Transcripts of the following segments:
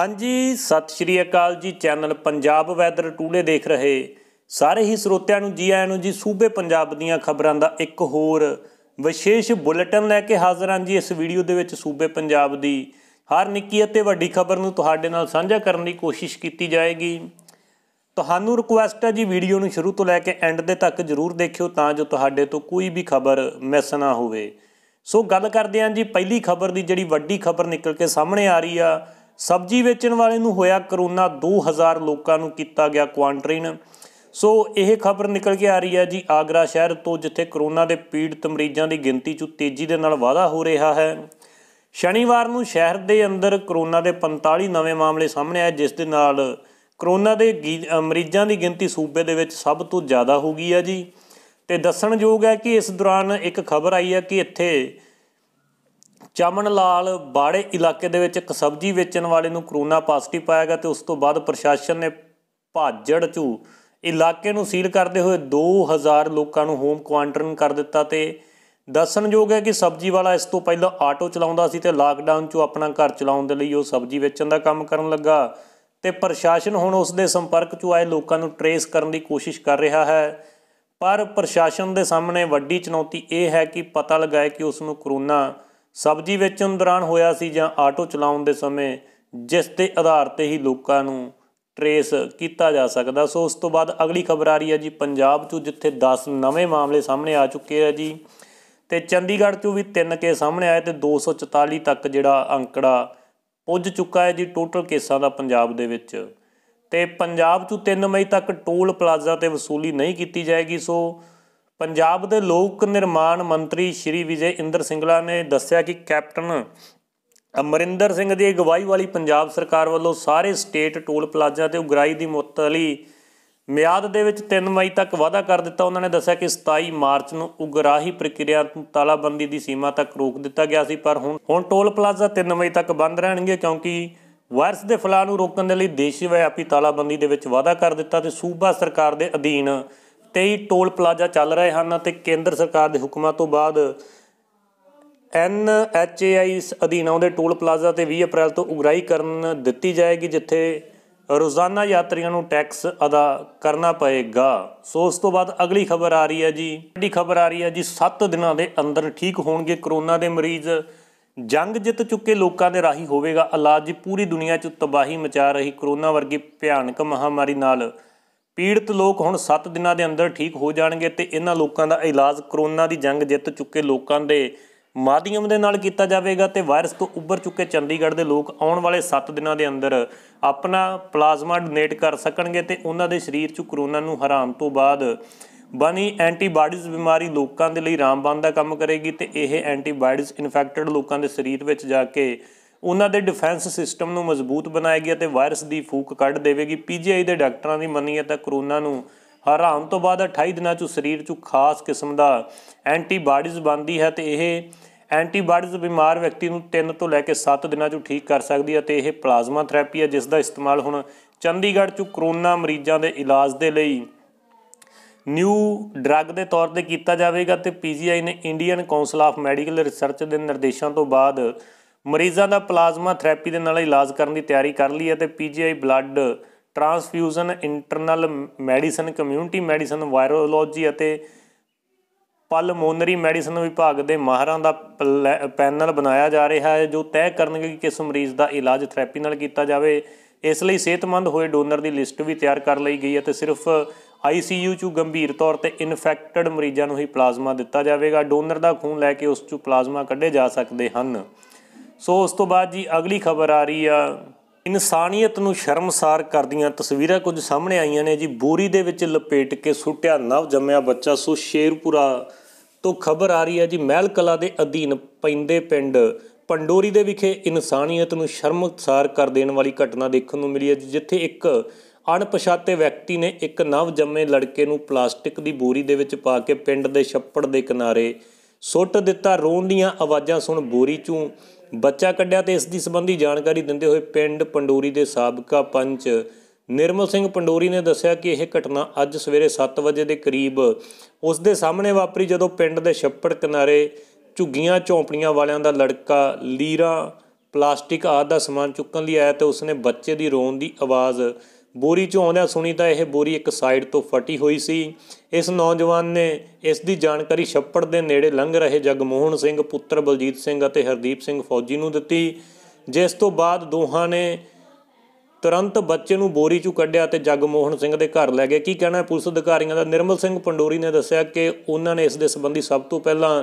ਹਾਂਜੀ ਸਤਿ ਸ਼੍ਰੀ ਅਕਾਲ ਜੀ ਚੈਨਲ ਪੰਜਾਬ ਵੈਦਰ ਟੂਡੇ ਦੇਖ ਰਹੇ ਸਾਰੇ ਹੀ ਸਰੋਤਿਆਂ ਨੂੰ ਜੀ ਆਇਆਂ ਨੂੰ ਜੀ ਸੂਬੇ ਪੰਜਾਬ ਦੀਆਂ ਖਬਰਾਂ ਦਾ ਇੱਕ ਹੋਰ ਵਿਸ਼ੇਸ਼ ਬੁਲੇਟਿਨ ਲੈ ਕੇ ਹਾਜ਼ਰ ਹਾਂ ਜੀ ਇਸ ਵੀਡੀਓ ਦੇ ਵਿੱਚ ਸੂਬੇ ਪੰਜਾਬ ਦੀ ਹਰ ਨਿੱਕੀ ਅਤੇ ਵੱਡੀ ਖਬਰ ਨੂੰ ਤੁਹਾਡੇ ਨਾਲ ਸਾਂਝਾ ਕਰਨ ਦੀ ਕੋਸ਼ਿਸ਼ ਕੀਤੀ ਜਾਏਗੀ ਤੁਹਾਨੂੰ ਰਿਕੁਐਸਟ ਹੈ ਜੀ ਵੀਡੀਓ ਨੂੰ ਸ਼ੁਰੂ ਤੋਂ ਲੈ ਕੇ ਐਂਡ ਦੇ ਤੱਕ ਜ਼ਰੂਰ ਦੇਖਿਓ ਤਾਂ ਜੋ ਤੁਹਾਡੇ ਤੋਂ ਕੋਈ ਵੀ ਖਬਰ ਮਿਸ ਨਾ ਹੋਵੇ ਸੋ ਗੱਲ ਕਰਦੇ ਹਾਂ ਜੀ ਪਹਿਲੀ ਖਬਰ ਦੀ ਜਿਹੜੀ ਵੱਡੀ ਖਬਰ ਨਿਕਲ ਕੇ ਸਾਹਮਣੇ ਆ ਰਹੀ ਆ ਸਬਜ਼ੀ ਵੇਚਣ ਵਾਲੇ ਨੂੰ ਹੋਇਆ ਕਰੋਨਾ 2000 ਲੋਕਾਂ ਨੂੰ ਕੀਤਾ ਗਿਆ ਕੁਆਰੰਟਾਈਨ ਸੋ ਇਹ ਖਬਰ ਨਿਕਲ ਕੇ ਆ ਰਹੀ ਹੈ ਜੀ ਆਗਰਾ ਸ਼ਹਿਰ ਤੋਂ ਜਿੱਥੇ ਕਰੋਨਾ ਦੇ ਪੀੜਤ ਮਰੀਜ਼ਾਂ ਦੀ ਗਿਣਤੀ 'ਚ ਤੇਜ਼ੀ ਦੇ ਨਾਲ ਵਾਧਾ ਹੋ ਰਿਹਾ ਹੈ ਸ਼ਨੀਵਾਰ ਨੂੰ ਸ਼ਹਿਰ ਦੇ ਅੰਦਰ ਕਰੋਨਾ ਦੇ 45 ਨਵੇਂ ਮਾਮਲੇ ਸਾਹਮਣੇ ਆਏ ਜਿਸ ਦੇ ਨਾਲ ਕਰੋਨਾ ਦੇ ਮਰੀਜ਼ਾਂ ਦੀ ਗਿਣਤੀ ਸੂਬੇ ਦੇ ਵਿੱਚ ਸਭ ਤੋਂ ਜ਼ਿਆਦਾ ਹੋ ਗਈ ਹੈ ਜੀ ਤੇ ਦੱਸਣਯੋਗ ਹੈ ਕਿ ਇਸ ਦੌਰਾਨ ਇੱਕ ਖਬਰ ਆਈ ਹੈ ਕਿ ਇੱਥੇ ਚਮਨ ਲਾਲ ਬਾੜੇ ਇਲਾਕੇ ਦੇ ਵਿੱਚ ਇੱਕ ਸਬਜ਼ੀ ਵੇਚਣ ਵਾਲੇ ਨੂੰ ਕਰੋਨਾ ਪੋਜ਼ਿਟਿਵ ਪਾਇਆ ਗਿਆ ਤੇ ਉਸ ਤੋਂ ਬਾਅਦ ਪ੍ਰਸ਼ਾਸਨ ਨੇ ਭਾਜੜ ਚੂ ਇਲਾਕੇ ਨੂੰ ਸੀਲ ਕਰਦੇ ਹੋਏ 2000 ਲੋਕਾਂ ਨੂੰ ਹੋਮ ਕੁਆਰੰਟਾਈਨ ਕਰ ਦਿੱਤਾ ਤੇ ਦੱਸਣਯੋਗ ਹੈ ਕਿ ਸਬਜ਼ੀ ਵਾਲਾ ਇਸ ਤੋਂ ਪਹਿਲਾਂ ਆਟੋ ਚਲਾਉਂਦਾ ਸੀ ਤੇ ਲਾਕਡਾਊਨ 'ਚ ਆਪਣਾ ਘਰ ਚਲਾਉਣ ਦੇ ਲਈ ਉਹ ਸਬਜ਼ੀ ਵੇਚਣ ਦਾ ਕੰਮ ਕਰਨ ਲੱਗਾ ਤੇ ਪ੍ਰਸ਼ਾਸਨ ਹੁਣ ਉਸ ਦੇ ਸੰਪਰਕ 'ਚ ਆਏ ਲੋਕਾਂ ਨੂੰ ਟਰੇਸ ਕਰਨ ਦੀ ਕੋਸ਼ਿਸ਼ ਕਰ ਰਿਹਾ ਹੈ ਪਰ ਪ੍ਰਸ਼ਾਸਨ ਦੇ ਸਾਹਮਣੇ ਵੱਡੀ ਚੁਣੌਤੀ ਇਹ ਹੈ ਕਿ ਪਤਾ ਲਗਾਏ ਕਿ ਉਸ ਨੂੰ ਕਰੋਨਾ ਸਬਜ਼ੀ ਵੇਚਣ ਦੌਰਾਨ ਹੋਇਆ ਸੀ ਜਾਂ ਆਟੋ ਚਲਾਉਣ ਦੇ ਸਮੇਂ ਜਿਸ ਦੇ ਆਧਾਰ ਤੇ ਹੀ ਲੋਕਾਂ ਨੂੰ ਟਰੇਸ ਕੀਤਾ ਜਾ ਸਕਦਾ ਸੋ ਉਸ ਤੋਂ ਬਾਅਦ ਅਗਲੀ ਖਬਰ ਆ ਰਹੀ ਹੈ ਜੀ ਪੰਜਾਬ 'ਚ ਜਿੱਥੇ 10 ਨਵੇਂ ਮਾਮਲੇ ਸਾਹਮਣੇ ਆ ਚੁੱਕੇ ਆ ਜੀ ਤੇ ਚੰਡੀਗੜ੍ਹ 'ਚੋਂ ਵੀ 3 ਕੇ ਸਾਹਮਣੇ ਆਏ ਤੇ 244 ਤੱਕ ਜਿਹੜਾ ਅੰਕੜਾ ਪੁੱਜ ਚੁੱਕਾ ਹੈ ਜੀ ਟੋਟਲ ਕੇਸਾਂ ਦਾ ਪੰਜਾਬ ਦੇ ਵਿੱਚ ਤੇ ਪੰਜਾਬ 'ਚੋਂ 3 ਮਈ ਤੱਕ ਟੋਲ ਪਲਾਜ਼ਾ ਤੇ ਵਸੂਲੀ ਨਹੀਂ ਕੀਤੀ ਜਾਏਗੀ ਸੋ ਪੰਜਾਬ ਦੇ ਲੋਕ ਨਿਰਮਾਣ ਮੰਤਰੀ ਸ਼੍ਰੀ ਵਿਜੇ ਇੰਦਰ ਸਿੰਗਲਾ ਨੇ ਦੱਸਿਆ ਕਿ ਕੈਪਟਨ ਅਮਰਿੰਦਰ ਸਿੰਘ ਦੀ ਅਗਵਾਈ ਵਾਲੀ ਪੰਜਾਬ ਸਰਕਾਰ ਵੱਲੋਂ ਸਾਰੇ ਸਟੇਟ ਟੋਲ ਪਲਾਜ਼ਾ ਤੇ ਉਗਰਾਈ ਦੀ ਮੁਤਲੀ ਮਿਆਦ ਦੇ ਵਿੱਚ 3 ਮਈ ਤੱਕ ਵਾਅਦਾ ਕਰ ਦਿੱਤਾ ਉਹਨਾਂ ਨੇ ਦੱਸਿਆ ਕਿ 27 ਮਾਰਚ ਨੂੰ ਉਗਰਾਹੀ ਪ੍ਰਕਿਰਿਆ ਨੂੰ ਤਾਲਾਬੰਦੀ ਦੀ ਸੀਮਾ ਤੱਕ ਰੋਕ ਦਿੱਤਾ ਗਿਆ ਸੀ ਪਰ ਹੁਣ ਹੁਣ ਟੋਲ ਪਲਾਜ਼ਾ 3 ਮਈ ਤੱਕ ਬੰਦ ਰਹਿਣਗੇ ਕਿਉਂਕਿ ਵਾਇਰਸ ਦੇ ਫਲਾ ਨੂੰ ਰੋਕਣ ਦੇ ਲਈ ਦੇਸ਼ ਵਿਆਪੀ ਤਾਲਾਬੰਦੀ ਦੇ ਵਿੱਚ ਵਾਅਦਾ ਕਰ ਦਿੱਤਾ ਤੇ ਸੂਬਾ ਸਰਕਾਰ ਦੇ ਅਧੀਨ 23 ਟੋਲ ਪਲਾਜ਼ਾ ਚੱਲ ਰਹੇ ਹਨ ਅਤੇ ਕੇਂਦਰ ਸਰਕਾਰ ਦੇ ਹੁਕਮਾਂ ਤੋਂ ਬਾਅਦ ਐਨ ਐਚ ਏ ਆਈ ਅਧੀਨ ਆਉਂਦੇ ਟੋਲ ਪਲਾਜ਼ਾ ਤੇ 20 ਅਪ੍ਰੈਲ ਤੋਂ ਉਗਰਾਈ ਕਰਨ ਦਿੱਤੀ ਜਾਏਗੀ ਜਿੱਥੇ ਰੋਜ਼ਾਨਾ ਯਾਤਰੀਆਂ ਨੂੰ ਟੈਕਸ ਅਦਾ ਕਰਨਾ ਪਏਗਾ ਸੋ ਉਸ ਤੋਂ ਬਾਅਦ ਅਗਲੀ ਖਬਰ ਆ ਰਹੀ ਹੈ ਜੀ ਵੱਡੀ ਖਬਰ ਆ ਰਹੀ ਹੈ ਜੀ 7 ਦਿਨਾਂ ਦੇ ਅੰਦਰ ਠੀਕ ਹੋਣਗੇ ਕਰੋਨਾ ਦੇ ਮਰੀਜ਼ ਜੰਗ ਜਿੱਤ ਚੁੱਕੇ ਲੋਕਾਂ ਦੇ ਰਾਹੀ ਹੋਵੇਗਾ ਇਲਾਜ ਪੂਰੀ ਦੁਨੀਆ 'ਚ ਤਬਾਹੀ ਮਚਾ ਰਹੀ ਕਰੋਨਾ ਵਰਗੀ ਭਿਆਨਕ ਮਹਾਮਾਰੀ ਨਾਲ ਪੀੜਤ ਲੋਕ ਹੁਣ 7 ਦਿਨਾਂ ਦੇ ਅੰਦਰ ਠੀਕ ਹੋ ਜਾਣਗੇ ਤੇ ਇਹਨਾਂ ਲੋਕਾਂ ਦਾ ਇਲਾਜ ਕਰੋਨਾ ਦੀ ਜੰਗ ਜਿੱਤ ਚੁੱਕੇ ਲੋਕਾਂ ਦੇ ਮਾਧਿਅਮ ਦੇ ਨਾਲ ਕੀਤਾ ਜਾਵੇਗਾ ਤੇ ਵਾਇਰਸ ਤੋਂ ਉੱਭਰ ਚੁੱਕੇ ਚੰਡੀਗੜ੍ਹ ਦੇ ਲੋਕ ਆਉਣ ਵਾਲੇ 7 ਦਿਨਾਂ ਦੇ ਅੰਦਰ ਆਪਣਾ ਪਲਾਜ਼ਮਾ ਡੋਨੇਟ ਕਰ ਸਕਣਗੇ ਤੇ ਉਹਨਾਂ ਦੇ ਸਰੀਰ 'ਚ ਕਰੋਨਾ ਨੂੰ ਹਰਾਮ ਤੋਂ ਬਾਅਦ ਬਣੀ ਐਂਟੀਬਾਡੀਜ਼ ਬਿਮਾਰੀ ਲੋਕਾਂ ਦੇ ਲਈ ਰਾਮਬਾਨ ਦਾ ਕੰਮ ਕਰੇਗੀ ਤੇ ਇਹ ਐਂਟੀਬਾਡੀਜ਼ ਇਨਫੈਕਟਡ ਲੋਕਾਂ ਦੇ ਸਰੀਰ ਵਿੱਚ ਜਾ ਕੇ ਉਹਨਾਂ ਦੇ ਡਿਫੈਂਸ ਸਿਸਟਮ ਨੂੰ ਮਜ਼ਬੂਤ ਬਣਾਏਗੀ ਅਤੇ ਵਾਇਰਸ ਦੀ ਫੂਕ ਕੱਢ ਦੇਵੇਗੀ ਪੀਜੀਆਈ ਦੇ ਡਾਕਟਰਾਂ ਦੀ ਮੰਨੀ ਹੈ ਤਾਂ ਕਰੋਨਾ ਨੂੰ ਹਰਾਉਣ ਤੋਂ ਬਾਅਦ 28 ਦਿਨਾਂ 'ਚ ਸਰੀਰ 'ਚ ਖਾਸ ਕਿਸਮ ਦਾ ਐਂਟੀਬਾਡੀਜ਼ ਬਣਦੀ ਹੈ ਤੇ ਇਹ ਐਂਟੀਬਾਡੀਜ਼ ਬਿਮਾਰ ਵਿਅਕਤੀ ਨੂੰ 3 ਤੋਂ ਲੈ ਕੇ 7 ਦਿਨਾਂ 'ਚ ਠੀਕ ਕਰ ਸਕਦੀ ਹੈ ਤੇ ਇਹ ਪਲਾਜ਼ਮਾ ਥੈਰੇਪੀ ਹੈ ਜਿਸ ਦਾ ਇਸਤੇਮਾਲ ਹੁਣ ਚੰਡੀਗੜ੍ਹ 'ਚ ਕਰੋਨਾ ਮਰੀਜ਼ਾਂ ਦੇ ਇਲਾਜ ਦੇ ਲਈ ਨਿਊ ਡਰੱਗ ਦੇ ਤੌਰ ਤੇ ਕੀਤਾ ਜਾਵੇਗਾ ਤੇ ਪੀਜੀਆਈ ਨੇ Indian council of medical research ਦੇ ਨਿਰਦੇਸ਼ਾਂ ਤੋਂ ਬਾਅਦ ਮਰੀਜ਼ਾਂ ਦਾ ਪਲਾਜ਼ਮਾ ਥੈਰੇਪੀ ਦੇ ਨਾਲ ਇਲਾਜ ਕਰਨ ਦੀ ਤਿਆਰੀ ਕਰ ਲਈ ਹੈ ਤੇ PGI blood transfusion internal medicine community medicine virology ਅਤੇ ਪਲਮੋਨਰੀ ਮੈਡੀਸਨ ਵਿਭਾਗ ਦੇ ਮਾਹਰਾਂ ਦਾ ਪੈਨਲ ਬਣਾਇਆ ਜਾ ਰਿਹਾ ਹੈ ਜੋ ਤੈਅ ਕਰਨਗੇ ਕਿ ਕਿਸ ਮਰੀਜ਼ ਦਾ ਇਲਾਜ ਥੈਰੇਪੀ ਨਾਲ ਕੀਤਾ ਜਾਵੇ ਇਸ ਲਈ ਸਿਹਤਮੰਦ ਹੋਏ ਡੋਨਰ ਦੀ ਲਿਸਟ ਵੀ ਤਿਆਰ ਕਰ ਲਈ ਗਈ ਹੈ ਤੇ ਸਿਰਫ ਆਈਸੀਯੂ ਚ ਗੰਭੀਰ ਤੌਰ ਤੇ ਇਨਫੈਕਟਡ ਮਰੀਜ਼ਾਂ ਨੂੰ ਹੀ ਪਲਾਜ਼ਮਾ ਦਿੱਤਾ ਜਾਵੇਗਾ ਡੋਨਰ ਦਾ ਖੂਨ ਲੈ ਕੇ ਉਸ ਚੋਂ ਪਲਾਜ਼ਮਾ ਕੱਢੇ ਜਾ ਸਕਦੇ ਹਨ ਸੋ ਉਸ ਤੋਂ ਬਾਅਦ ਜੀ ਅਗਲੀ ਖਬਰ ਆ ਰਹੀ ਆ ਇਨਸਾਨੀਅਤ ਨੂੰ ਸ਼ਰਮਸਾਰ ਕਰਦੀਆਂ ਤਸਵੀਰਾਂ ਕੁਝ ਸਾਹਮਣੇ ਆਈਆਂ ਨੇ ਜੀ ਬੋਰੀ ਦੇ ਵਿੱਚ ਲਪੇਟ ਕੇ ਸੁੱਟਿਆ ਨਵ ਜੰਮਿਆ ਬੱਚਾ ਸੋ ਸ਼ੇਰਪੁਰਾ ਤੋਂ ਖਬਰ ਆ ਰਹੀ ਆ ਜੀ ਮਹਿਲ ਕਲਾ ਦੇ ਅਧੀਨ ਪੈਂਦੇ ਪਿੰਡ ਪੰਡੋਰੀ ਦੇ ਵਿਖੇ ਇਨਸਾਨੀਅਤ ਨੂੰ ਸ਼ਰਮਸਾਰ ਕਰ ਦੇਣ ਵਾਲੀ ਘਟਨਾ ਦੇਖਣ ਨੂੰ ਮਿਲੀ ਹੈ ਜਿੱਥੇ ਇੱਕ ਅਣਪਛਾਤੇ ਵਿਅਕਤੀ ਨੇ ਇੱਕ ਨਵ ਜੰਮੇ ਲੜਕੇ ਨੂੰ ਪਲਾਸਟਿਕ ਦੀ ਬੋਰੀ ਦੇ ਵਿੱਚ ਪਾ ਕੇ ਪਿੰਡ ਦੇ ਛੱਪੜ ਦੇ ਕਿਨਾਰੇ ਸੁੱਟ ਦਿੱਤਾ ਰੋਣ ਦੀਆਂ ਆਵਾਜ਼ਾਂ ਸੁਣ ਬੋਰੀ ਚੋਂ ਬੱਚਾ ਕੱਢਿਆ ਤੇ ਇਸ ਦੀ ਸੰਬੰਧੀ ਜਾਣਕਾਰੀ ਦਿੰਦੇ ਹੋਏ ਪਿੰਡ ਪੰਡੋਰੀ ਦੇ ਸਾਬਕਾ ਪੰਚ ਨਿਰਮਲ ਸਿੰਘ ਪੰਡੋਰੀ ਨੇ ਦੱਸਿਆ ਕਿ ਇਹ ਘਟਨਾ ਅੱਜ ਸਵੇਰੇ 7 ਵਜੇ ਦੇ ਕਰੀਬ ਉਸ ਦੇ ਸਾਹਮਣੇ ਵਾਪਰੀ ਜਦੋਂ ਪਿੰਡ ਦੇ ਛੱਪੜ ਕਿਨਾਰੇ ਝੁੱਗੀਆਂ ਝੌਂਪੜੀਆਂ ਵਾਲਿਆਂ ਦਾ ਲੜਕਾ ਲੀਰਾ ਪਲਾਸਟਿਕ ਆਦਿ ਦਾ ਸਮਾਨ ਚੁੱਕਣ ਲਈ ਆਇਆ ਤੇ ਉਸਨੇ ਬੱਚੇ ਦੀ ਰੋਣ ਦੀ ਆਵਾਜ਼ ਬੋਰੀ ਚੋਂ ਆਉਂਦਿਆਂ ਸੁਣੀ ਤਾਂ ਇਹ ਬੋਰੀ ਇੱਕ ਸਾਈਡ ਤੋਂ ਫਟੀ ਹੋਈ ਸੀ ਇਸ ਨੌਜਵਾਨ ਨੇ ਇਸ ਦੀ ਜਾਣਕਾਰੀ ਛੱਪੜ ਦੇ ਨੇੜੇ ਲੰਘ ਰਹੇ ਜਗਮੋਹਨ ਸਿੰਘ ਪੁੱਤਰ ਬਲਜੀਤ ਸਿੰਘ ਅਤੇ ਹਰਦੀਪ ਸਿੰਘ ਫੌਜੀ ਨੂੰ ਦਿੱਤੀ ਜਿਸ ਤੋਂ ਬਾਅਦ ਦੋਹਾਂ ਨੇ ਤੁਰੰਤ ਬੱਚੇ ਨੂੰ ਬੋਰੀ ਚੋਂ ਕੱਢਿਆ ਤੇ ਜਗਮੋਹਨ ਸਿੰਘ ਦੇ ਘਰ ਲੈ ਗਏ ਕੀ ਕਹਿਣਾ ਪੁਲਿਸ ਅਧਿਕਾਰੀਆਂ ਦਾ ਨਿਰਮਲ ਸਿੰਘ ਪੰਡੋਰੀ ਨੇ ਦੱਸਿਆ ਕਿ ਉਹਨਾਂ ਨੇ ਇਸ ਦੇ ਸੰਬੰਧੀ ਸਭ ਤੋਂ ਪਹਿਲਾਂ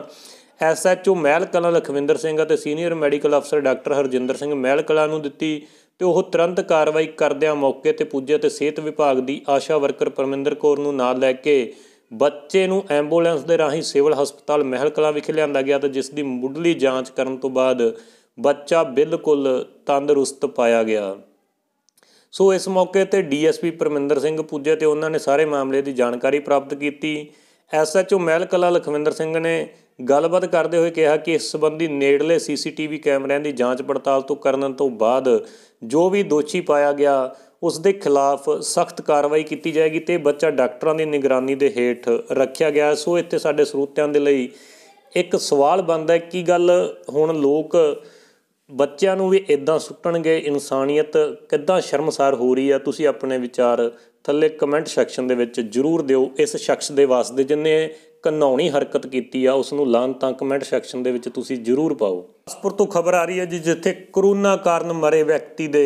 ਐਸਐਚਓ ਮਹਿਲ ਕਲਾ ਲਖਵਿੰਦਰ ਸਿੰਘ ਅਤੇ ਸੀਨੀਅਰ ਮੈਡੀਕਲ ਅਫਸਰ ਡਾਕਟਰ ਹਰਜਿੰਦਰ ਸਿੰਘ ਮਹਿਲ ਕਲਾ ਨੂੰ ਦਿੱਤੀ ਤੇ ਉਹ ਤੁਰੰਤ ਕਾਰਵਾਈ ਕਰਦਿਆਂ ਮੌਕੇ ਤੇ ਪੁੱਜੇ ਤੇ ਸਿਹਤ ਵਿਭਾਗ ਦੀ ਆਸ਼ਾ ਵਰਕਰ ਪਰਮਿੰਦਰ ਕੌਰ ਨੂੰ ਨਾਲ ਲੈ ਕੇ ਬੱਚੇ ਨੂੰ ਐਂਬੂਲੈਂਸ ਦੇ ਰਾਹੀਂ ਸਿਵਲ ਹਸਪਤਾਲ ਮਹਿਲਕਲਾ ਵਿਖੇ ਲਿਆਂਦਾ ਗਿਆ ਤੇ ਜਿਸ ਦੀ ਮੁੱਢਲੀ ਜਾਂਚ ਕਰਨ ਤੋਂ ਬਾਅਦ ਬੱਚਾ ਬਿਲਕੁਲ ਤੰਦਰੁਸਤ ਪਾਇਆ ਗਿਆ ਸੋ ਇਸ ਮੌਕੇ ਤੇ ਡੀਐਸਪੀ ਪਰਮਿੰਦਰ ਸਿੰਘ ਪੁੱਜੇ ਤੇ ਉਹਨਾਂ ਨੇ ਸਾਰੇ ਮਾਮਲੇ ਦੀ ਜਾਣਕਾਰੀ ਪ੍ਰਾਪਤ ਕੀਤੀ ਐਸਐਚਓ ਮਹਿਲਕਲਾ ਲਖਵਿੰਦਰ ਸਿੰਘ ਨੇ ਗੱਲਬਾਤ ਕਰਦੇ ਹੋਏ ਕਿਹਾ ਕਿ ਇਸ ਸੰਬੰਧੀ ਨੇੜਲੇ ਸੀਸੀਟੀਵੀ ਕੈਮਰਿਆਂ ਦੀ ਜਾਂਚ ਪੜਤਾਲ ਤੋਂ ਕਰਨ ਤੋਂ ਬਾਅਦ ਜੋ ਵੀ ਦੋਸ਼ੀ ਪਾਇਆ ਗਿਆ ਉਸ ਦੇ ਖਿਲਾਫ ਸਖਤ ਕਾਰਵਾਈ ਕੀਤੀ ਜਾਏਗੀ ਤੇ ਬੱਚਾ ਡਾਕਟਰਾਂ ਦੀ ਨਿਗਰਾਨੀ ਦੇ ਹੇਠ ਰੱਖਿਆ ਗਿਆ ਸੋ ਇੱਥੇ ਸਾਡੇ ਸਰੋਤਿਆਂ ਦੇ ਲਈ ਇੱਕ ਸਵਾਲ ਬਣਦਾ ਹੈ ਕੀ ਗੱਲ ਹੁਣ ਲੋਕ ਬੱਚਿਆਂ ਨੂੰ ਵੀ ਇਦਾਂ ਸੁੱਟਣਗੇ ਇਨਸਾਨੀਅਤ ਕਿੱਦਾਂ ਸ਼ਰਮਸਾਰ ਹੋ ਰਹੀ ਆ ਤੁਸੀਂ ਆਪਣੇ ਵਿਚਾਰ ਥੱਲੇ ਕਮੈਂਟ ਸੈਕਸ਼ਨ ਦੇ ਵਿੱਚ ਜਰੂਰ ਦਿਓ ਇਸ ਸ਼ਖਸ ਦੇ ਵਾਸਤੇ ਜਿਨੇ ਕਨੌਣੀ ਹਰਕਤ ਕੀਤੀ ਆ ਉਸ ਨੂੰ ਲਾਂਤਾਂ ਕਮੈਂਟ ਸੈਕਸ਼ਨ ਦੇ ਵਿੱਚ ਤੁਸੀਂ ਜਰੂਰ ਪਾਓ ਅਸਪੁਰ ਤੋਂ ਖਬਰ ਆ ਰਹੀ ਹੈ ਜੀ ਜਿੱਥੇ ਕਰੋਨਾ ਕਾਰਨ ਮਰੇ ਵਿਅਕਤੀ ਦੇ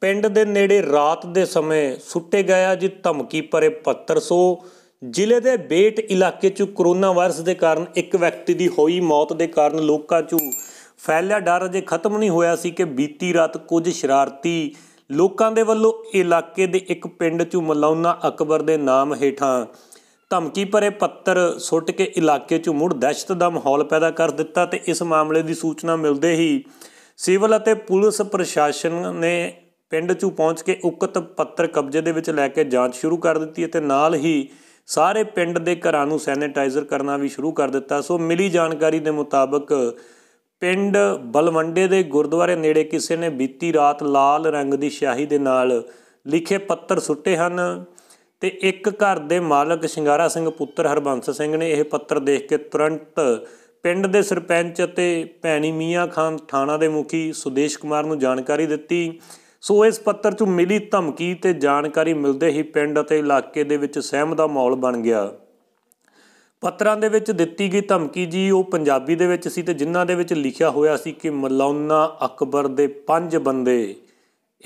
ਪਿੰਡ ਦੇ ਨੇੜੇ ਰਾਤ ਦੇ ਸਮੇਂ ਸੁੱਟੇ ਗਿਆ ਜੀ ਧਮਕੀ ਭਰੇ ਪੱਤਰ ਸੋ ਜ਼ਿਲ੍ਹੇ ਦੇ ਬੇਟ ਇਲਾਕੇ 'ਚ ਕਰੋਨਾ ਵਾਇਰਸ ਦੇ ਕਾਰਨ ਇੱਕ ਵਿਅਕਤੀ ਦੀ ਹੋਈ ਮੌਤ ਦੇ ਕਾਰਨ ਲੋਕਾਂ 'ਚ ਫੈਲਿਆ ਡਰ ਅਜੇ ਖਤਮ ਨਹੀਂ ਹੋਇਆ ਸੀ ਕਿ ਬੀਤੀ ਰਾਤ ਕੁਝ ਸ਼ਰਾਰਤੀ ਲੋਕਾਂ ਦੇ ਵੱਲੋਂ ਇਲਾਕੇ ਦੇ ਇੱਕ ਪਿੰਡ ਚੋਂ ਮਲਾਉਨਾ ਅਕਬਰ ਦੇ ਨਾਮ ਹੇਠਾਂ ਧਮਕੀ ਭਰੇ ਪੱਤਰ ਸੁੱਟ ਕੇ ਇਲਾਕੇ ਚੋਂ ਮੁੜ ਦਹਿਸ਼ਤ ਦਾ ਮਾਹੌਲ ਪੈਦਾ ਕਰ ਦਿੱਤਾ ਤੇ ਇਸ ਮਾਮਲੇ ਦੀ ਸੂਚਨਾ ਮਿਲਦੇ ਹੀ ਸਿਵਲ ਅਤੇ ਪੁਲਿਸ ਪ੍ਰਸ਼ਾਸਨ ਨੇ ਪਿੰਡ ਚੋਂ ਪਹੁੰਚ ਕੇ ਉਕਤ ਪੱਤਰ ਕਬਜ਼ੇ ਦੇ ਵਿੱਚ ਲੈ ਕੇ ਜਾਂਚ ਸ਼ੁਰੂ ਕਰ ਦਿੱਤੀ ਅਤੇ ਨਾਲ ਹੀ ਸਾਰੇ ਪਿੰਡ ਦੇ ਘਰਾਂ ਨੂੰ ਸੈਨੀਟਾਈਜ਼ਰ ਕਰਨਾ ਵੀ ਸ਼ੁਰੂ ਕਰ ਦਿੱਤਾ ਸੋ ਮਿਲੀ ਜਾਣਕਾਰੀ ਦੇ ਮੁਤਾਬਕ ਪਿੰਡ ਬਲਵੰਡੇ ਦੇ ਗੁਰਦੁਆਰੇ ਨੇੜੇ ਕਿਸੇ ਨੇ ਬੀਤੀ ਰਾਤ ਲਾਲ ਰੰਗ ਦੀ ਸ਼ਾਹੀ ਦੇ ਨਾਲ ਲਿਖੇ ਪੱਤਰ ਸੁੱਟੇ ਹਨ ਤੇ ਇੱਕ ਘਰ ਦੇ ਮਾਲਕ ਸ਼ਿੰਗਾਰਾ ਸਿੰਘ ਪੁੱਤਰ ਹਰਬੰਸ ਸਿੰਘ ਨੇ ਇਹ ਪੱਤਰ ਦੇਖ ਕੇ ਤੁਰੰਤ ਪਿੰਡ ਦੇ ਸਰਪੰਚ ਅਤੇ ਭੈਣੀ ਮੀਆਂ ਖਾਨ ਥਾਣਾ ਦੇ ਮੁਖੀ ਸੁਦੇਸ਼ ਕੁਮਾਰ ਨੂੰ ਜਾਣਕਾਰੀ ਦਿੱਤੀ ਸੋ ਇਸ ਪੱਤਰ 'ਚ ਮਿਲੀ ਧਮਕੀ ਤੇ ਜਾਣਕਾਰੀ ਮਿਲਦੇ ਹੀ ਪਿੰਡ ਅਤੇ ਇਲਾਕੇ ਦੇ ਵਿੱਚ ਸਹਿਮ ਦਾ ਮਾਹੌਲ ਬਣ ਗਿਆ ਪੱਤਰਾਂ ਦੇ ਵਿੱਚ ਦਿੱਤੀ ਗਈ ਧਮਕੀ ਜੀ ਉਹ ਪੰਜਾਬੀ ਦੇ ਵਿੱਚ ਸੀ ਤੇ ਜਿਨ੍ਹਾਂ ਦੇ ਵਿੱਚ ਲਿਖਿਆ ਹੋਇਆ ਸੀ ਕਿ ਮਲੌਨਾ ਅਕਬਰ ਦੇ ਪੰਜ ਬੰਦੇ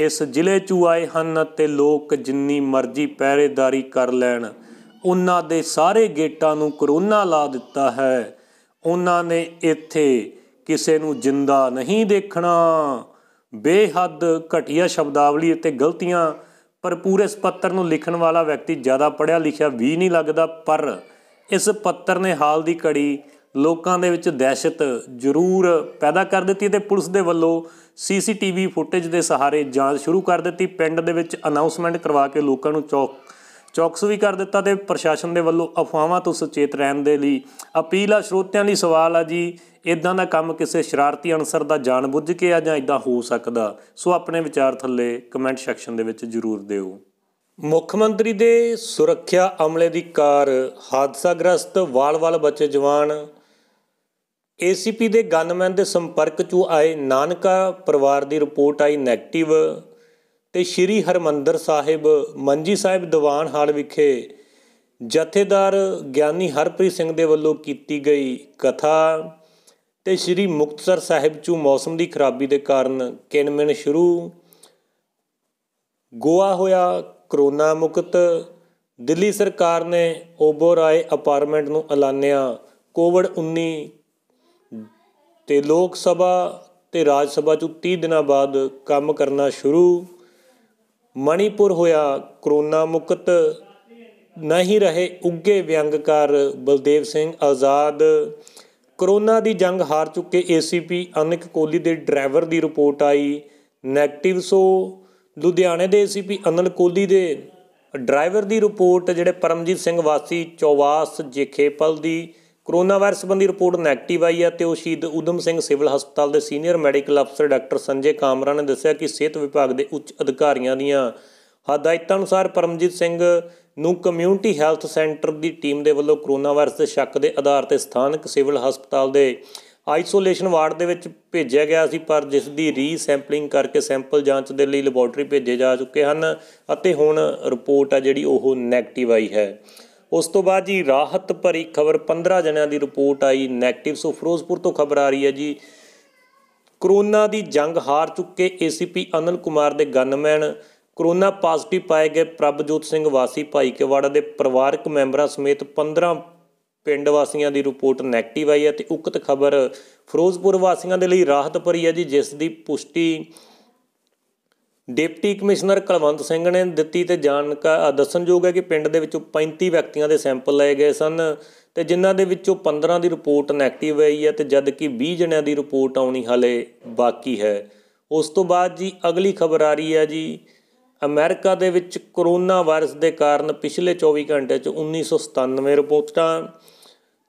ਇਸ ਜ਼ਿਲ੍ਹੇ 'ਚ ਆਏ ਹਨ ਤੇ ਲੋਕ ਜਿੰਨੀ ਮਰਜ਼ੀ ਪਹਿਰੇਦਾਰੀ ਕਰ ਲੈਣ ਉਹਨਾਂ ਦੇ ਸਾਰੇ ਗੇਟਾਂ ਨੂੰ ਕਰੋਨਾ ਲਾ ਦਿੱਤਾ ਹੈ ਉਹਨਾਂ ਨੇ ਇੱਥੇ ਕਿਸੇ ਨੂੰ ਜਿੰਦਾ ਨਹੀਂ ਦੇਖਣਾ ਬੇਹੱਦ ਘਟੀਆ ਸ਼ਬਦਾਵਲੀ ਅਤੇ ਗਲਤੀਆਂ ਪਰ ਪੂਰੇ ਇਸ ਪੱਤਰ ਨੂੰ ਲਿਖਣ ਵਾਲਾ ਵਿਅਕਤੀ ਜ਼ਿਆਦਾ ਪੜਿਆ ਲਿਖਿਆ ਵੀ ਨਹੀਂ ਲੱਗਦਾ ਪਰ ਇਸ ਪੱਤਰ ਨੇ ਹਾਲ ਦੀ ਕੜੀ ਲੋਕਾਂ ਦੇ ਵਿੱਚ ਦਹਿਸ਼ਤ ਜ਼ਰੂਰ ਪੈਦਾ ਕਰ ਦਿੱਤੀ ਤੇ ਪੁਲਿਸ ਦੇ ਵੱਲੋਂ ਸੀਸੀਟੀਵੀ ਫੁਟੇਜ ਦੇ ਸਹਾਰੇ ਜਾਂਚ ਸ਼ੁਰੂ ਕਰ ਦਿੱਤੀ ਪਿੰਡ ਦੇ ਵਿੱਚ ਅਨਾਉਂਸਮੈਂਟ ਕਰਵਾ ਕੇ ਲੋਕਾਂ ਨੂੰ ਚੌਕ ਚੌਕਸ ਵੀ ਕਰ ਦਿੱਤਾ ਤੇ ਪ੍ਰਸ਼ਾਸਨ ਦੇ ਵੱਲੋਂ ਅਫਵਾਹਾਂ ਤੋਂ ਸੁਚੇਤ ਰਹਿਣ ਦੇ ਲਈ ਅਪੀਲ ਆ ਸ਼ਰੋਤਿਆਂ ਲਈ ਸਵਾਲ ਆ ਜੀ ਇਦਾਂ ਦਾ ਕੰਮ ਕਿਸੇ ਸ਼ਰਾਰਤੀ ਅਨਸਰ ਦਾ ਜਾਣਬੁੱਝ ਕੇ ਆ ਜਾਂ ਇਦਾਂ ਹੋ ਸਕਦਾ ਸੋ ਆਪਣੇ ਵਿਚਾਰ ਥੱਲੇ ਕਮੈਂਟ ਸੈਕਸ਼ਨ ਦੇ ਵਿੱਚ ਜਰੂਰ ਦਿਓ ਮੁੱਖ ਮੰਤਰੀ ਦੇ ਸੁਰੱਖਿਆ ਅਮਲੇ ਦੀ ਕਾਰ ਹਾਦਸਾਗ੍ਰਸਤ ਵਾਲ-ਵਾਲ ਬੱਚੇ ਜਵਾਨ ਏਸੀਪੀ ਦੇ ਗਨਮੈਨ ਦੇ ਸੰਪਰਕ 'ਚ ਆਏ ਨਾਨਕਾ ਪਰਿਵਾਰ ਦੀ ਰਿਪੋਰਟ ਆਈ ਨੈਗੇਟਿਵ ਤੇ ਸ਼੍ਰੀ ਹਰਮੰਦਰ ਸਾਹਿਬ ਮੰਜੀ ਸਾਹਿਬ ਦੀਵਾਨ ਹਾਲ ਵਿਖੇ ਜਥੇਦਾਰ ਗਿਆਨੀ ਹਰਪ੍ਰੀਤ ਸਿੰਘ ਦੇ ਵੱਲੋਂ ਕੀਤੀ ਗਈ ਕਥਾ ਤੇ ਸ਼੍ਰੀ ਮੁਕਤਸਰ ਸਾਹਿਬ 'ਚ ਮੌਸਮ ਦੀ ਖਰਾਬੀ ਦੇ ਕਾਰਨ ਕਿਨਮਿਨ ਸ਼ੁਰੂ ਗੋਆ ਹੋਇਆ ਕਰੋਨਾ ਮੁਕਤ ਦਿੱਲੀ ਸਰਕਾਰ ਨੇ ਓਬੋਰਾਏ ਅਪਾਰਟਮੈਂਟ ਨੂੰ ਐਲਾਨਿਆ ਕੋਵਿਡ 19 ਤੇ ਲੋਕ ਸਭਾ ਤੇ ਰਾਜ ਸਭਾ ਚ 30 ਦਿਨਾਂ ਬਾਅਦ ਕੰਮ ਕਰਨਾ ਸ਼ੁਰੂ ਮਣੀਪੁਰ ਹੋਇਆ ਕਰੋਨਾ ਮੁਕਤ ਨਹੀਂ ਰਹੇ ਉੱਗੇ ਵਿਅੰਗਕਾਰ ਬਲਦੇਵ ਸਿੰਘ ਆਜ਼ਾਦ ਕਰੋਨਾ ਦੀ ਜੰਗ ਹਾਰ ਚੁੱਕੇ ਏਸੀਪੀ ਅਨਿਕ ਕੋਲੀ ਦੇ ਡਰਾਈਵਰ ਦੀ ਰਿਪੋਰਟ ਆਈ ਨੈਗੇਟਿਵ ਸੋ ਲੁਧਿਆਣੇ ਦੇ ਏਸੀਪੀ ਅਨਲ ਕੋਲੀ ਦੇ ਡਰਾਈਵਰ ਦੀ ਰਿਪੋਰਟ ਜਿਹੜੇ ਪਰਮਜੀਤ ਸਿੰਘ ਵਾਸੀ ਚੌਵਾਸ ਜੇਖੇਪਲ ਦੀ ਕਰੋਨਾ ਵਾਇਰਸ ਸੰਬੰਧੀ ਰਿਪੋਰਟ ਨੈਗੇਟਿਵ ਆਈ ਹੈ ਤੇ ਉਹ ਸ਼ਹੀਦ ਉਦਮ ਸਿੰਘ ਸਿਵਲ ਹਸਪਤਾਲ ਦੇ ਸੀਨੀਅਰ ਮੈਡੀਕਲ ਅਫਸਰ ਡਾਕਟਰ ਸੰਜੇ ਕਾਮਰਾ ਨੇ ਦੱਸਿਆ ਕਿ ਸਿਹਤ ਵਿਭਾਗ ਦੇ ਉੱਚ ਅਧਿਕਾਰੀਆਂ ਦੀਆਂ ਹਦਾਇਤਾਂ ਅਨੁਸਾਰ ਪਰਮਜੀਤ ਸਿੰਘ ਨੂੰ ਕਮਿਊਨਿਟੀ ਹੈਲਥ ਸੈਂਟਰ ਦੀ ਟੀਮ ਦੇ ਵੱਲੋਂ ਕਰੋਨਾ ਵਾਇਰਸ ਦੇ ਸ਼ੱਕ ਦੇ ਆਧਾਰ ਤੇ ਸਥਾਨਕ ਸਿਵਲ ਹਸਪਤਾਲ ਦੇ ਆਈਸੋਲੇਸ਼ਨ ਵਾਰਡ ਦੇ ਵਿੱਚ ਭੇਜਿਆ ਗਿਆ ਸੀ ਪਰ ਜਿਸ ਦੀ ਰੀਸੈਂਪਲਿੰਗ ਕਰਕੇ ਸੈਂਪਲ ਜਾਂਚ ਦੇ ਲਈ ਲੈਬੋਰਟਰੀ ਭੇਜੇ ਜਾ ਚੁੱਕੇ ਹਨ ਅਤੇ ਹੁਣ ਰਿਪੋਰਟ ਆ ਜਿਹੜੀ ਉਹ ਨੈਗੇਟਿਵ ਆਈ ਹੈ ਉਸ ਤੋਂ ਬਾਅਦ ਜੀ ਰਾਹਤ ਭਰੀ ਖਬਰ 15 ਜਣਿਆਂ ਦੀ ਰਿਪੋਰਟ ਆਈ ਨੈਗੇਟਿਵ ਸੋ ਫਿਰੋਜ਼ਪੁਰ ਤੋਂ ਖਬਰ ਆ ਰਹੀ ਹੈ ਜੀ ਕਰੋਨਾ ਦੀ ਜੰਗ ਹਾਰ ਚੁੱਕੇ ਏਸੀਪੀ ਅਨਲ ਕੁਮਾਰ ਦੇ ਗਨਮੈਨ ਕਰੋਨਾ ਪੋਜ਼ਿਟਿਵ ਪਾਏ ਗਏ ਪ੍ਰਭਜੋਤ ਸਿੰਘ ਵਾਸੀ ਭਾਈਕੇਵਾੜਾ ਦੇ ਪਰਿਵਾਰਕ ਮੈਂਬਰਾਂ ਸਮੇਤ 15 ਪਿੰਡ ਵਾਸੀਆਂ ਦੀ ਰਿਪੋਰਟ ਨੈਗੇਟਿਵ ਆਈ ਹੈ ਤੇ ਉਕਤ ਖਬਰ ਫਿਰੋਜ਼ਪੁਰ ਵਾਸੀਆਂ ਦੇ ਲਈ ਰਾਹਤ ਭਰੀ ਹੈ ਜੀ ਜਿਸ ਦੀ ਪੁਸ਼ਟੀ ਡਿਪਟੀ ਕਮਿਸ਼ਨਰ ਕਲਵੰਤ ਸਿੰਘ ਨੇ ਦਿੱਤੀ ਤੇ ਜਾਣਕਾਰ ਦੱਸਣਯੋਗ ਹੈ ਕਿ ਪਿੰਡ ਦੇ ਵਿੱਚੋਂ 35 ਵਿਅਕਤੀਆਂ ਦੇ ਸੈਂਪਲ ਲਏ ਗਏ ਸਨ ਤੇ ਜਿਨ੍ਹਾਂ ਦੇ ਵਿੱਚੋਂ 15 ਦੀ ਰਿਪੋਰਟ ਨੈਗੇਟਿਵ ਆਈ ਹੈ ਤੇ ਜਦਕਿ 20 ਜਣਿਆਂ ਦੀ ਰਿਪੋਰਟ ਆਉਣੀ ਹਾਲੇ ਬਾਕੀ ਹੈ ਉਸ ਤੋਂ ਬਾਅਦ ਜੀ ਅਗਲੀ ਖਬਰ ਆ ਰਹੀ ਹੈ ਜੀ ਅਮਰੀਕਾ ਦੇ ਵਿੱਚ ਕੋਰੋਨਾ ਵਾਇਰਸ ਦੇ ਕਾਰਨ ਪਿਛਲੇ 24 ਘੰਟੇ 'ਚ 1997 ਰਿਪੋਰਟਾਂ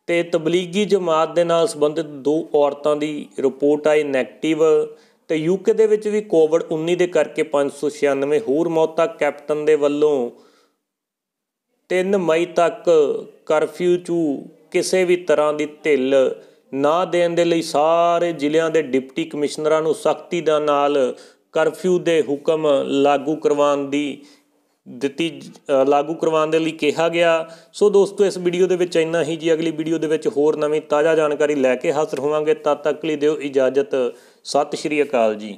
ਤੇ ਤਬਲੀਗੀ ਜਮਾਤ ਦੇ ਨਾਲ ਸੰਬੰਧਿਤ ਦੋ ਔਰਤਾਂ ਦੀ ਰਿਪੋਰਟ ਆਈ ਨੈਗੇਟਿਵ ਤੇ ਯੂਕੇ ਦੇ ਵਿੱਚ ਵੀ ਕੋਵਿਡ-19 ਦੇ ਕਰਕੇ 596 ਹੋਰ ਮੌਤਾਂ ਕੈਪਟਨ ਦੇ ਵੱਲੋਂ 3 ਮਈ ਤੱਕ ਕਰਫਿਊ ਚੂ ਕਿਸੇ ਵੀ ਤਰ੍ਹਾਂ ਦੀ ਢਿੱਲ ਨਾ ਦੇਣ ਦੇ ਲਈ ਸਾਰੇ ਜ਼ਿਲ੍ਹਿਆਂ ਦੇ ਡਿਪਟੀ ਕਮਿਸ਼ਨਰਾਂ ਨੂੰ ਸਖਤੀ ਦਾ ਨਾਲ ਕਰਫਿਊ ਦੇ ਹੁਕਮ ਲਾਗੂ ਕਰਵਾਉਣ ਦੀ ਦਿੱਤੀ ਲਾਗੂ ਕਰਵਾਉਣ ਦੇ ਲਈ ਕਿਹਾ ਗਿਆ ਸੋ ਦੋਸਤੋ ਇਸ ਵੀਡੀਓ ਦੇ ਵਿੱਚ ਇੰਨਾ ਹੀ ਜੀ ਅਗਲੀ ਵੀਡੀਓ ਦੇ ਵਿੱਚ ਹੋਰ ਨਵੀਂ ਤਾਜ਼ਾ ਜਾਣਕਾਰੀ ਲੈ ਕੇ ਹਾਜ਼ਰ ਹੋਵਾਂਗੇ ਤਦ ਤੱਕ ਲਈ ਦਿਓ ਇਜਾਜ਼ਤ ਸਤਿ ਸ਼੍ਰੀ ਅਕਾਲ ਜੀ